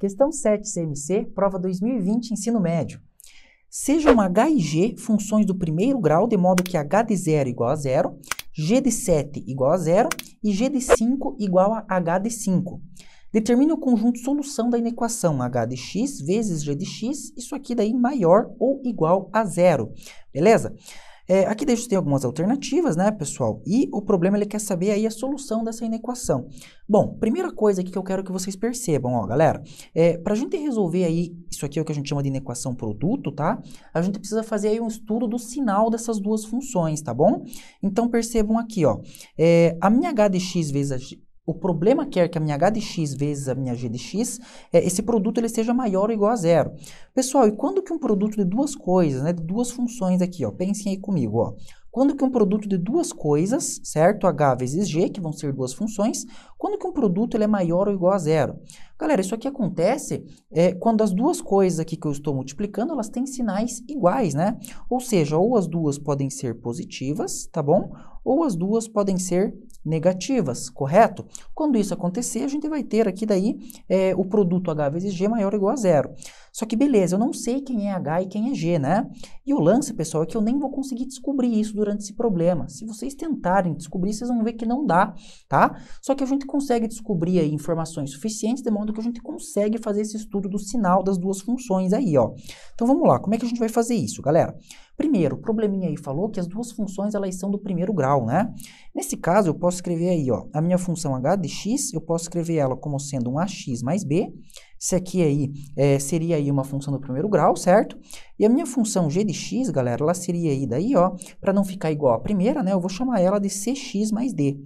Questão 7 CMC, prova 2020, ensino médio. Sejam H e G funções do primeiro grau, de modo que H de 0 igual a 0, G de 7 igual a 0 e G de 5 igual a H de 5. Determine o conjunto solução da inequação h de x vezes g de x, isso aqui daí maior ou igual a zero, beleza? É, aqui deixo tem algumas alternativas, né, pessoal? E o problema ele quer saber aí a solução dessa inequação. Bom, primeira coisa aqui que eu quero que vocês percebam, ó, galera, é, para a gente resolver aí isso aqui é o que a gente chama de inequação produto, tá? A gente precisa fazer aí um estudo do sinal dessas duas funções, tá bom? Então percebam aqui, ó, é, a minha h de x vezes o problema quer é que a minha H de X vezes a minha G de X, é, esse produto ele seja maior ou igual a zero. Pessoal, e quando que um produto de duas coisas, né, de duas funções aqui, ó, pensem aí comigo, ó. Quando que um produto de duas coisas, certo? H vezes G, que vão ser duas funções, quando que um produto ele é maior ou igual a zero? Galera, isso aqui acontece é, quando as duas coisas aqui que eu estou multiplicando, elas têm sinais iguais, né? Ou seja, ou as duas podem ser positivas, tá bom? Ou as duas podem ser negativas, correto? Quando isso acontecer, a gente vai ter aqui daí é, o produto H vezes G maior ou igual a zero. Só que beleza, eu não sei quem é H e quem é G, né? E o lance, pessoal, é que eu nem vou conseguir descobrir isso durante esse problema. Se vocês tentarem descobrir, vocês vão ver que não dá, tá? Só que a gente consegue descobrir aí informações suficientes, de modo que a gente consegue fazer esse estudo do sinal das duas funções aí, ó. Então vamos lá, como é que a gente vai fazer isso, galera? Primeiro, o probleminha aí falou que as duas funções, elas são do primeiro grau, né? Nesse caso, eu posso escrever aí, ó, a minha função h de x, eu posso escrever ela como sendo um ax mais b. Isso aqui aí é, é, seria aí uma função do primeiro grau, certo? E a minha função g de x, galera, ela seria aí daí, ó, para não ficar igual à primeira, né, eu vou chamar ela de cx mais d.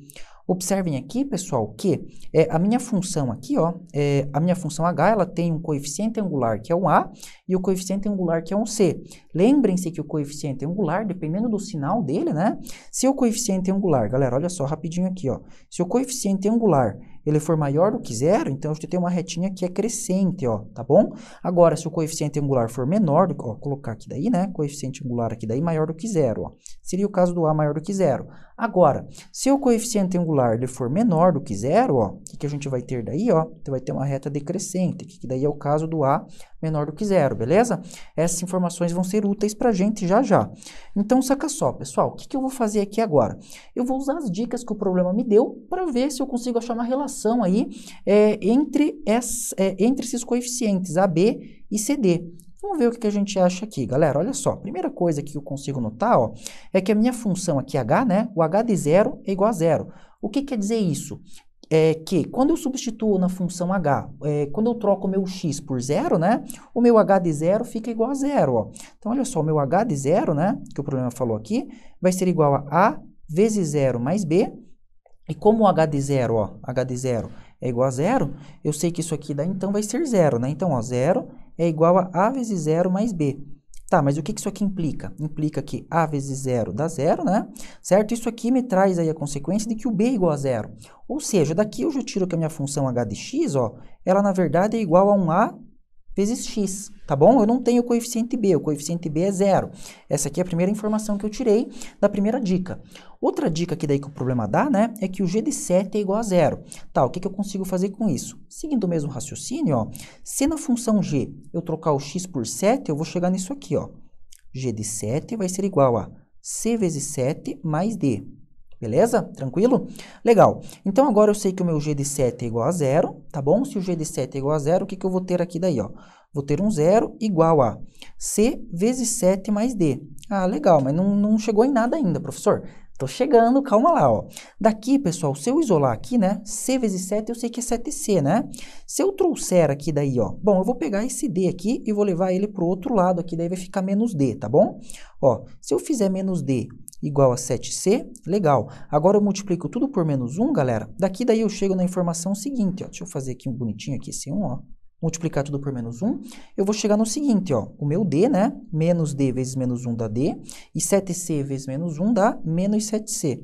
Observem aqui, pessoal, que é, a minha função aqui, ó, é, a minha função h, ela tem um coeficiente angular que é um a e o coeficiente angular que é um c. Lembrem-se que o coeficiente angular, dependendo do sinal dele, né? Se o coeficiente angular, galera, olha só rapidinho aqui, ó. Se o coeficiente angular ele for maior do que zero, então você tem uma retinha que é crescente, ó, tá bom? Agora, se o coeficiente angular for menor, do que, ó, colocar aqui daí, né? Coeficiente angular aqui daí maior do que zero, ó. Seria o caso do A maior do que zero. Agora, se o coeficiente angular ele for menor do que zero, ó, o que, que a gente vai ter daí, ó? Você então vai ter uma reta decrescente, que daí é o caso do A menor do que zero, beleza? Essas informações vão ser úteis para a gente já já. Então, saca só, pessoal, o que, que, eu vou fazer aqui agora? Eu vou usar as dicas que o problema me deu para ver se eu consigo achar uma relação aí é, entre, essa, é, entre esses coeficientes AB e CD. Vamos ver o que, que a gente acha aqui, galera. Olha só, a primeira coisa que eu consigo notar ó, é que a minha função aqui, h, né? O h de zero é igual a zero. O que quer dizer isso? é que quando eu substituo na função h, é, quando eu troco o meu x por zero, né, o meu h de zero fica igual a zero. Ó. Então, olha só, o meu h de zero, né, que o problema falou aqui, vai ser igual a a vezes zero mais b, e como o h de zero, ó, h de zero é igual a zero, eu sei que isso aqui dá, né, então vai ser zero, né? Então, ó, zero é igual a a vezes zero mais b. Tá, mas o que isso aqui implica? Implica que A vezes zero dá zero, né? Certo? Isso aqui me traz aí a consequência de que o B é igual a zero. Ou seja, daqui eu já tiro que a minha função h de x, ó, ela na verdade é igual a um A vezes x, tá bom? Eu não tenho o coeficiente b, o coeficiente b é zero. Essa aqui é a primeira informação que eu tirei da primeira dica. Outra dica que daí que o problema dá, né, é que o g de 7 é igual a zero. Tá, o que, que eu consigo fazer com isso? Seguindo o mesmo raciocínio, ó, se na função g eu trocar o x por 7, eu vou chegar nisso aqui, ó. g de 7 vai ser igual a c vezes 7 mais d. Beleza? Tranquilo? Legal. Então, agora eu sei que o meu g de 7 é igual a zero, tá bom? Se o g de 7 é igual a zero, o que, que eu vou ter aqui daí, ó? Vou ter um zero igual a c vezes 7 mais d. Ah, legal, mas não, não chegou em nada ainda, professor. Tô chegando, calma lá, ó. Daqui, pessoal, se eu isolar aqui, né, c vezes 7, eu sei que é 7c, né? Se eu trouxer aqui daí, ó, bom, eu vou pegar esse d aqui e vou levar ele pro outro lado aqui, daí vai ficar menos d, tá bom? Ó, se eu fizer menos d igual a 7C, legal. Agora eu multiplico tudo por menos 1, galera. Daqui daí eu chego na informação seguinte, ó. Deixa eu fazer aqui um bonitinho aqui esse 1, ó. Multiplicar tudo por menos 1, eu vou chegar no seguinte, ó. O meu D, né? Menos D vezes menos 1 dá D. E 7C vezes menos 1 dá menos 7C.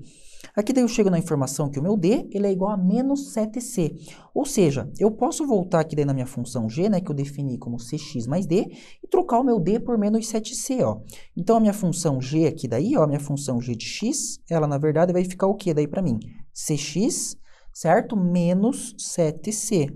Aqui daí eu chego na informação que o meu D ele é igual a menos 7C. Ou seja, eu posso voltar aqui daí na minha função G, né, que eu defini como Cx mais D, e trocar o meu D por menos 7C. Ó. Então a minha função G aqui daí, ó, a minha função G de X, ela na verdade vai ficar o que daí para mim? Cx, certo? Menos 7C.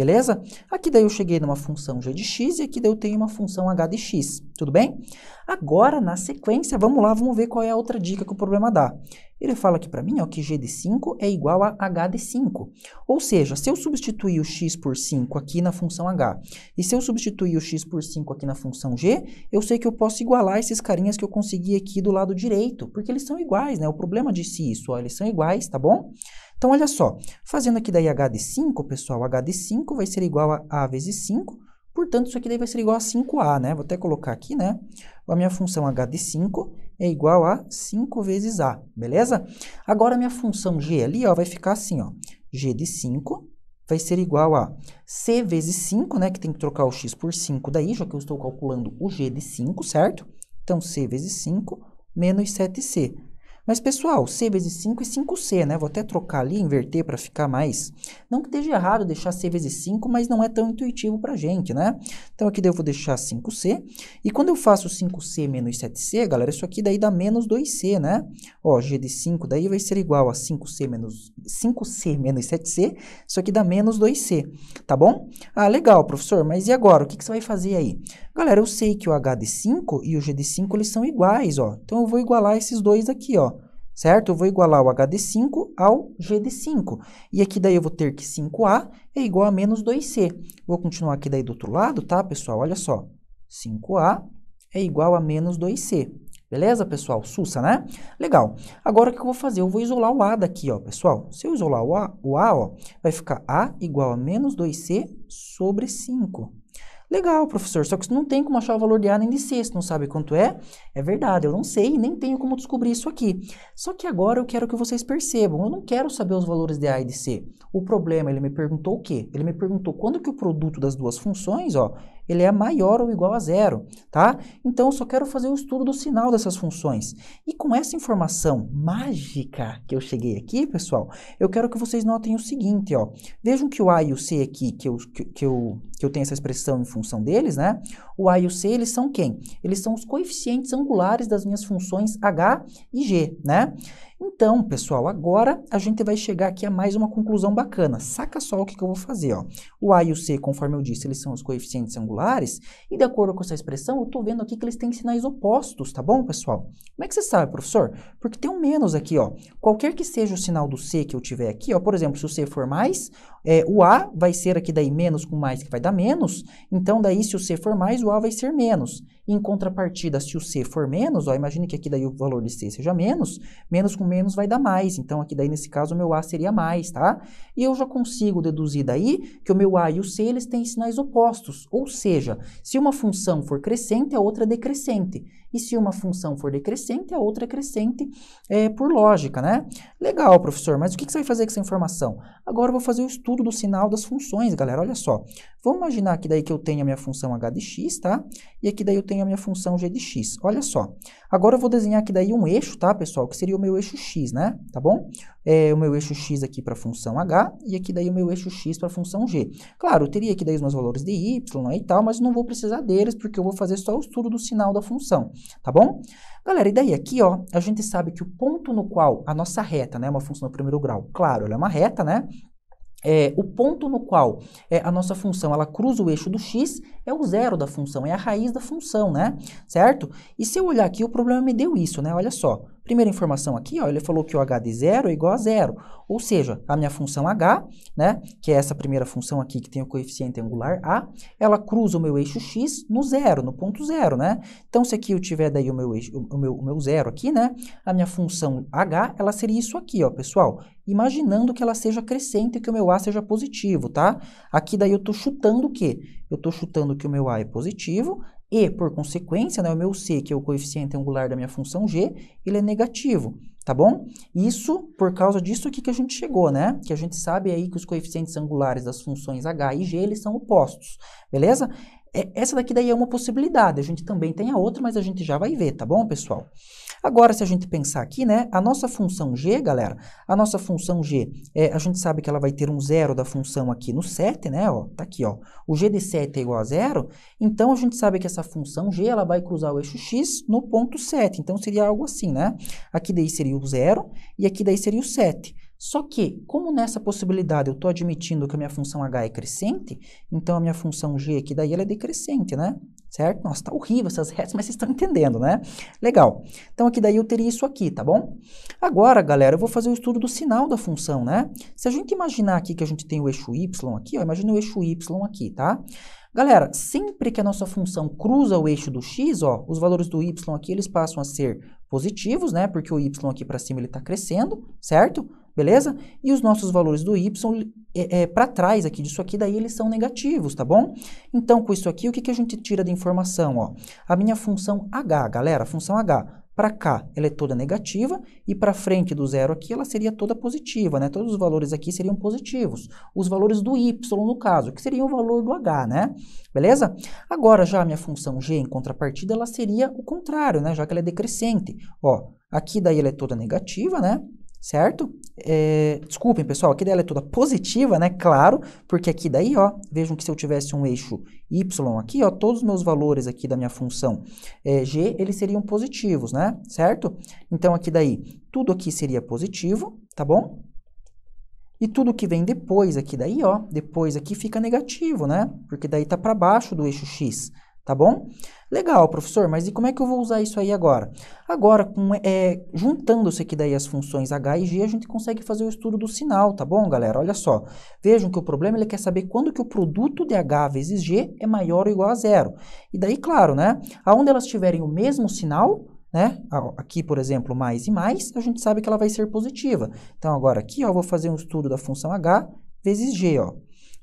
Beleza? Aqui daí eu cheguei numa função g de x e aqui daí eu tenho uma função h de x, tudo bem? Agora, na sequência, vamos lá, vamos ver qual é a outra dica que o problema dá. Ele fala aqui para mim ó, que g de 5 é igual a h de 5. Ou seja, se eu substituir o x por 5 aqui na função h e se eu substituir o x por 5 aqui na função g, eu sei que eu posso igualar esses carinhas que eu consegui aqui do lado direito, porque eles são iguais, né? O problema disse isso, ó, eles são iguais, tá bom? Então, olha só, fazendo aqui daí h de 5, pessoal, h de 5 5 vai ser igual a A vezes 5, portanto, isso aqui daí vai ser igual a 5A, né? Vou até colocar aqui, né? A minha função H de 5 é igual a 5 vezes A, beleza? Agora, a minha função G ali, ó, vai ficar assim, ó. G de 5 vai ser igual a C vezes 5, né? Que tem que trocar o X por 5 daí, já que eu estou calculando o G de 5, certo? Então, C vezes 5 menos 7C. Mas, pessoal, C vezes 5 é 5C, né? Vou até trocar ali, inverter para ficar mais... Não que esteja errado deixar C vezes 5, mas não é tão intuitivo para a gente, né? Então, aqui eu vou deixar 5C. E quando eu faço 5C menos 7C, galera, isso aqui daí dá menos 2C, né? Ó, G de 5 daí vai ser igual a 5C menos... 5C menos 7C, isso aqui dá menos 2C, tá bom? Ah, legal, professor, mas e agora? O que, que você vai fazer aí? Galera, eu sei que o H 5 e o G 5 eles são iguais, ó. Então eu vou igualar esses dois aqui, ó. Certo? Eu vou igualar o H 5 ao G 5. E aqui daí eu vou ter que 5A é igual a menos 2C. Vou continuar aqui daí do outro lado, tá, pessoal? Olha só. 5A é igual a menos 2C. Beleza, pessoal? Sussa, né? Legal. Agora, o que eu vou fazer? Eu vou isolar o A daqui, ó, pessoal. Se eu isolar o A, o A ó, vai ficar A igual a menos 2C sobre 5. Legal, professor, só que você não tem como achar o valor de A nem de C, você não sabe quanto é? É verdade, eu não sei, nem tenho como descobrir isso aqui. Só que agora eu quero que vocês percebam, eu não quero saber os valores de A e de C. O problema, ele me perguntou o quê? Ele me perguntou quando que o produto das duas funções, ó, ele é maior ou igual a zero, tá? Então eu só quero fazer o estudo do sinal dessas funções. E com essa informação mágica que eu cheguei aqui, pessoal, eu quero que vocês notem o seguinte, ó. Vejam que o A e o C aqui, que eu, que, que eu, que eu tenho essa expressão em função deles, né? O A e o C, eles são quem? Eles são os coeficientes angulares das minhas funções H e G, né? Então, pessoal, agora a gente vai chegar aqui a mais uma conclusão bacana. Saca só o que, que eu vou fazer, ó. O A e o C, conforme eu disse, eles são os coeficientes angulares, e de acordo com essa expressão, eu estou vendo aqui que eles têm sinais opostos, tá bom, pessoal? Como é que você sabe, professor? Porque tem um menos aqui, ó. Qualquer que seja o sinal do C que eu tiver aqui, ó, por exemplo, se o C for mais, é, o A vai ser aqui daí menos com mais, que vai dar menos, então daí se o C for mais, o A vai ser menos. Em contrapartida, se o C for menos, ó, imagine que aqui daí o valor de C seja menos, menos com menos vai dar mais. Então, aqui daí nesse caso o meu A seria mais, tá? E eu já consigo deduzir daí que o meu A e o C eles têm sinais opostos. Ou seja, se uma função for crescente, a outra é decrescente. E se uma função for decrescente, a outra é crescente é, por lógica, né? Legal, professor, mas o que, que você vai fazer com essa informação? Agora eu vou fazer o estudo do sinal das funções, galera. Olha só. Vamos imaginar aqui daí que eu tenho a minha função h de x, tá? E aqui daí eu tenho tenho a minha função g de x. Olha só, agora eu vou desenhar aqui daí um eixo, tá, pessoal? Que seria o meu eixo x, né? Tá bom? É, o meu eixo x aqui para a função h e aqui daí o meu eixo x para a função g. Claro, eu teria aqui daí os meus valores de y né, e tal, mas não vou precisar deles porque eu vou fazer só o estudo do sinal da função, tá bom? Galera, e daí aqui, ó, a gente sabe que o ponto no qual a nossa reta, né, uma função do primeiro grau, claro, ela é uma reta, né? é, o ponto no qual é, a nossa função ela cruza o eixo do x é o zero da função, é a raiz da função, né? Certo? E se eu olhar aqui, o problema me deu isso, né? Olha só, Primeira informação aqui, ó, ele falou que o h de zero é igual a zero, ou seja, a minha função h, né, que é essa primeira função aqui que tem o coeficiente angular a, ela cruza o meu eixo x no zero, no ponto zero, né? Então, se aqui eu tiver daí o meu, eixo, o meu, o meu zero aqui, né, a minha função h, ela seria isso aqui, ó, pessoal, imaginando que ela seja crescente e que o meu a seja positivo, tá? Aqui daí eu estou chutando o quê? Eu estou chutando que o meu a é positivo e, por consequência, né, o meu C, que é o coeficiente angular da minha função g, ele é negativo, tá bom? Isso, por causa disso aqui que a gente chegou, né? Que a gente sabe aí que os coeficientes angulares das funções h e g, eles são opostos, beleza? É, essa daqui daí é uma possibilidade. A gente também tem a outra, mas a gente já vai ver, tá bom, pessoal? Agora, se a gente pensar aqui, né, a nossa função g, galera, a nossa função g, é, a gente sabe que ela vai ter um zero da função aqui no 7, né, ó, tá aqui, ó, o g de 7 é igual a zero, então a gente sabe que essa função g, ela vai cruzar o eixo x no ponto 7, então seria algo assim, né, aqui daí seria o zero e aqui daí seria o 7. Só que, como nessa possibilidade eu estou admitindo que a minha função h é crescente, então a minha função g aqui daí ela é decrescente, né? Certo? Nossa, tá horrível essas retas, mas vocês estão entendendo, né? Legal. Então aqui daí eu teria isso aqui, tá bom? Agora, galera, eu vou fazer o estudo do sinal da função, né? Se a gente imaginar aqui que a gente tem o eixo y aqui, ó, imagina o eixo y aqui, tá? Galera, sempre que a nossa função cruza o eixo do x, ó, os valores do y aqui eles passam a ser positivos, né? Porque o y aqui para cima ele está crescendo, certo? beleza? E os nossos valores do y é, é para trás aqui disso aqui, daí eles são negativos, tá bom? Então, com isso aqui, o que, que a gente tira de informação? Ó? A minha função h, galera, a função h, para cá ela é toda negativa e para frente do zero aqui ela seria toda positiva, né? Todos os valores aqui seriam positivos. Os valores do y no caso, que seria o valor do h, né? Beleza? Agora já a minha função g em contrapartida ela seria o contrário, né? Já que ela é decrescente. Ó, aqui daí ela é toda negativa, né? certo? É, desculpem, pessoal, aqui dela é toda positiva, né? Claro, porque aqui daí, ó, vejam que se eu tivesse um eixo y aqui, ó, todos os meus valores aqui da minha função é, g, eles seriam positivos, né? Certo? Então, aqui daí, tudo aqui seria positivo, tá bom? E tudo que vem depois aqui daí, ó, depois aqui fica negativo, né? Porque daí tá para baixo do eixo x, tá bom? Legal, professor, mas e como é que eu vou usar isso aí agora? Agora, com, é, juntando-se aqui daí as funções H e G, a gente consegue fazer o estudo do sinal, tá bom, galera? Olha só, vejam que o problema ele quer saber quando que o produto de H vezes G é maior ou igual a zero. E daí, claro, né, aonde elas tiverem o mesmo sinal, né, aqui, por exemplo, mais e mais, a gente sabe que ela vai ser positiva. Então, agora aqui, ó, eu vou fazer um estudo da função H vezes G, ó.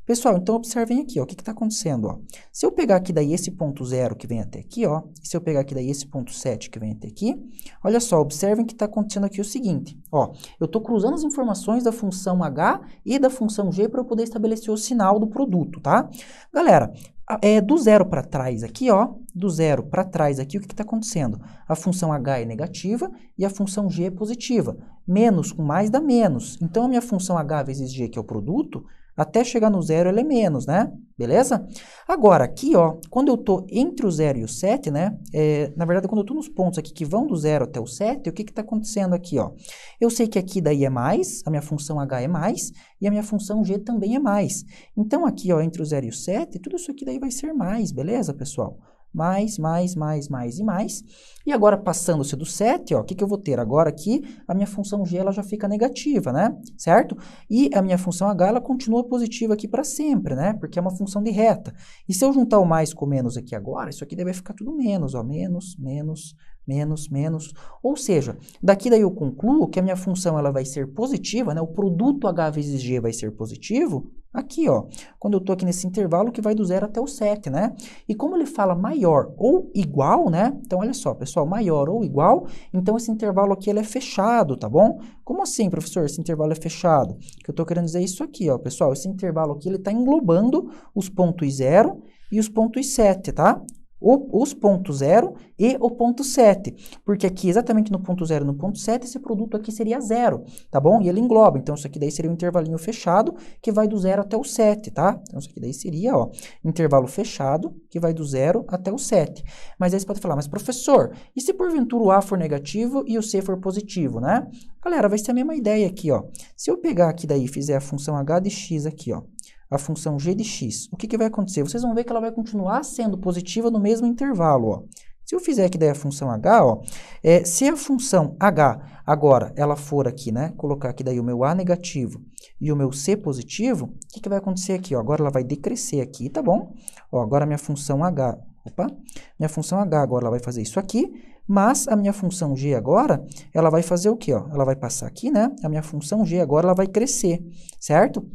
Pessoal, então observem aqui, ó, o que está acontecendo. Ó. Se eu pegar aqui daí esse ponto zero que vem até aqui, ó, se eu pegar aqui daí esse ponto 7 que vem até aqui, olha só, observem que está acontecendo aqui o seguinte. Ó, eu estou cruzando as informações da função h e da função g para eu poder estabelecer o sinal do produto, tá? Galera, é, do zero para trás aqui, ó, do zero para trás aqui, o que está acontecendo? A função h é negativa e a função g é positiva. Menos com mais dá menos. Então, a minha função h vezes g, que é o produto, até chegar no zero ela é menos, né? Beleza? Agora, aqui, ó, quando eu tô entre o zero e o 7, né? É, na verdade, quando eu tô nos pontos aqui que vão do zero até o 7, o que que tá acontecendo aqui, ó? Eu sei que aqui daí é mais, a minha função h é mais, e a minha função g também é mais. Então, aqui, ó, entre o zero e o 7, tudo isso aqui daí vai ser mais, beleza, pessoal? mais, mais, mais, mais e mais. E agora, passando-se do 7, o que, que eu vou ter agora aqui? A minha função g ela já fica negativa, né? Certo? E a minha função h ela continua positiva aqui para sempre, né? Porque é uma função de reta. E se eu juntar o mais com o menos aqui agora, isso aqui deve ficar tudo menos, ó. Menos, menos, menos, menos. Ou seja, daqui daí eu concluo que a minha função ela vai ser positiva, né? O produto H vezes G vai ser positivo. Aqui, ó, quando eu estou aqui nesse intervalo que vai do zero até o 7, né? E como ele fala maior ou igual, né? Então, olha só, pessoal, maior ou igual, então esse intervalo aqui ele é fechado, tá bom? Como assim, professor, esse intervalo é fechado? O que eu estou querendo dizer é isso aqui, ó, pessoal, esse intervalo aqui ele está englobando os pontos 0 e os pontos 7, tá? o, os ponto zero e o ponto 7, porque aqui exatamente no ponto zero e no ponto 7 esse produto aqui seria zero, tá bom? E ele engloba, então isso aqui daí seria um intervalinho fechado que vai do zero até o 7, tá? Então isso aqui daí seria, ó, intervalo fechado que vai do zero até o 7. Mas aí você pode falar, mas professor, e se porventura o A for negativo e o C for positivo, né? Galera, vai ser a mesma ideia aqui, ó. Se eu pegar aqui daí e fizer a função h de x aqui, ó, a função g de x, o que, que vai acontecer? Vocês vão ver que ela vai continuar sendo positiva no mesmo intervalo. Ó. Se eu fizer aqui daí a função h, ó, é, se a função h agora ela for aqui, né, colocar aqui daí o meu a negativo e o meu c positivo, o que, que vai acontecer aqui? Ó? Agora ela vai decrescer aqui, tá bom? Ó, agora minha função h, opa, minha função h agora ela vai fazer isso aqui, mas a minha função g agora, ela vai fazer o quê? Ó? Ela vai passar aqui, né? A minha função g agora ela vai crescer, certo?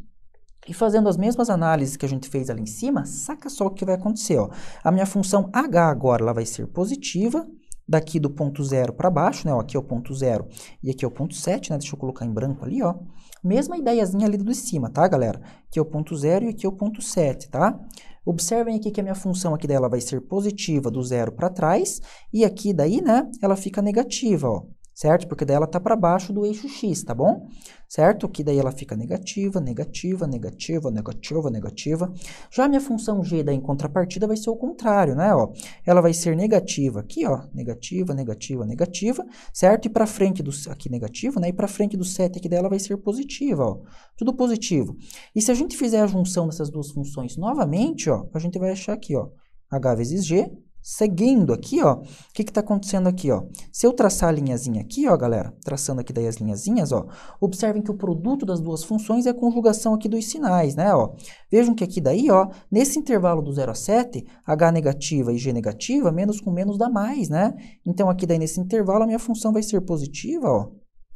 E fazendo as mesmas análises que a gente fez ali em cima, saca só o que vai acontecer. Ó. A minha função h agora ela vai ser positiva, daqui do ponto zero para baixo, né? Ó, aqui é o ponto zero e aqui é o ponto 7, né? Deixa eu colocar em branco ali, ó. Mesma ideiazinha ali do de cima, tá, galera? Aqui é o ponto zero e aqui é o ponto 7, tá? Observem aqui que a minha função aqui dela vai ser positiva do zero para trás e aqui daí, né, ela fica negativa, ó certo? Porque daí ela está para baixo do eixo X, tá bom? Certo? Que daí ela fica negativa, negativa, negativa, negativa, negativa. Já a minha função g daí em contrapartida vai ser o contrário, né? Ó, ela vai ser negativa aqui, ó, negativa, negativa, negativa, certo? E para frente do aqui negativo, né? E para frente do 7 aqui dela vai ser positiva, ó. Tudo positivo. E se a gente fizer a junção dessas duas funções novamente, ó, a gente vai achar aqui, ó, h vezes g seguindo aqui, ó, o que está acontecendo aqui, ó? Se eu traçar a linhazinha aqui, ó, galera, traçando aqui daí as linhazinhas, ó, observem que o produto das duas funções é a conjugação aqui dos sinais, né, ó. Vejam que aqui daí, ó, nesse intervalo do 0 a 7, H negativa e G negativa, menos com menos dá mais, né? Então, aqui daí nesse intervalo a minha função vai ser positiva, ó,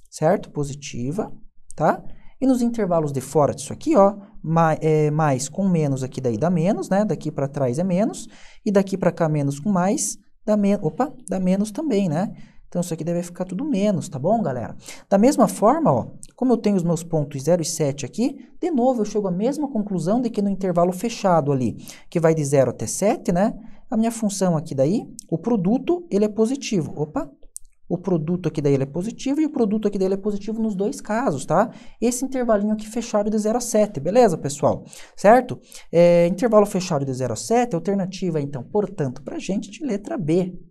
certo? Positiva, tá? E nos intervalos de fora disso aqui, ó, mais, é, mais com menos aqui daí dá menos, né? Daqui para trás é menos. E daqui para cá menos com mais, dá menos, opa, dá menos também, né? Então, isso aqui deve ficar tudo menos, tá bom, galera? Da mesma forma, ó, como eu tenho os meus pontos 0 e 7 aqui, de novo eu chego à mesma conclusão de que no intervalo fechado ali, que vai de 0 até 7, né? A minha função aqui daí, o produto, ele é positivo. Opa, o produto aqui daí é positivo e o produto aqui dele é positivo nos dois casos, tá? Esse intervalinho aqui fechado de 0 a 7, beleza, pessoal? Certo? É, intervalo fechado de 0 a 7, alternativa, então, portanto, para gente de letra B,